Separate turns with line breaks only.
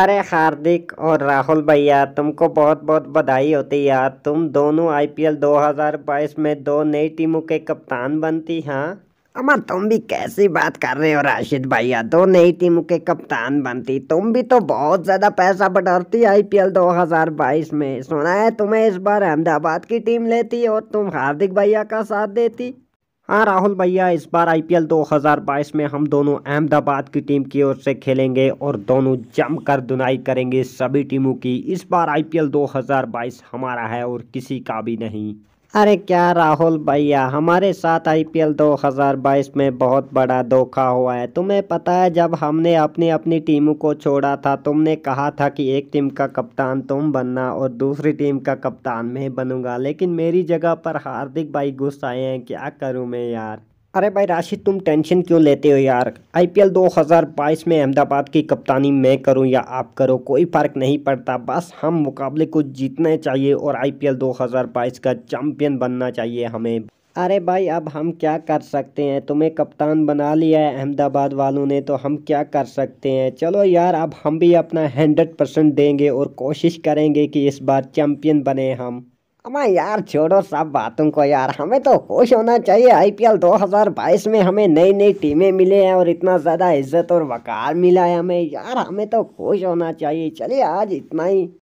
अरे हार्दिक और राहुल भैया तुमको बहुत बहुत बधाई होती यार तुम दोनों आईपीएल 2022 में दो नई टीमों के कप्तान बनती हाँ अमर तुम भी कैसी बात कर रहे हो राशिद भैया दो नई टीमों के कप्तान बनती तुम भी तो बहुत ज़्यादा पैसा बटोरती आईपीएल 2022 में सुना है तुम्हें इस बार अहमदाबाद की टीम लेती और तुम हार्दिक भैया का साथ देती हाँ राहुल भैया इस बार आईपीएल 2022 में हम दोनों अहमदाबाद की टीम की ओर से खेलेंगे और दोनों जमकर दुनाई करेंगे सभी टीमों की इस बार आईपीएल 2022 हमारा है और किसी का भी नहीं अरे क्या राहुल भैया हमारे साथ आईपीएल 2022 में बहुत बड़ा धोखा हुआ है तुम्हें पता है जब हमने अपनी अपनी टीमों को छोड़ा था तुमने कहा था कि एक टीम का कप्तान तुम बनना और दूसरी टीम का कप्तान मैं बनूंगा लेकिन मेरी जगह पर हार्दिक भाई आए हैं क्या करूं मैं यार अरे भाई राशिद तुम टेंशन क्यों लेते हो यार आईपीएल 2022 में अहमदाबाद की कप्तानी मैं करूं या आप करो कोई फ़र्क नहीं पड़ता बस हम मुकाबले को जीतना चाहिए और आईपीएल 2022 का चैंपियन बनना चाहिए हमें अरे भाई अब हम क्या कर सकते हैं तुम्हें कप्तान बना लिया है अहमदाबाद वालों ने तो हम क्या कर सकते हैं चलो यार अब हम भी अपना हंड्रेड परसेंट देंगे और कोशिश करेंगे कि इस बार चैम्पियन बने हम अमा यार छोड़ो सब बातों को यार हमें तो खुश होना चाहिए आईपीएल 2022 में हमें नई नई टीमें मिले हैं और इतना ज़्यादा इज्जत और वक़ार मिला है हमें यार हमें तो खुश होना चाहिए चलिए आज इतना ही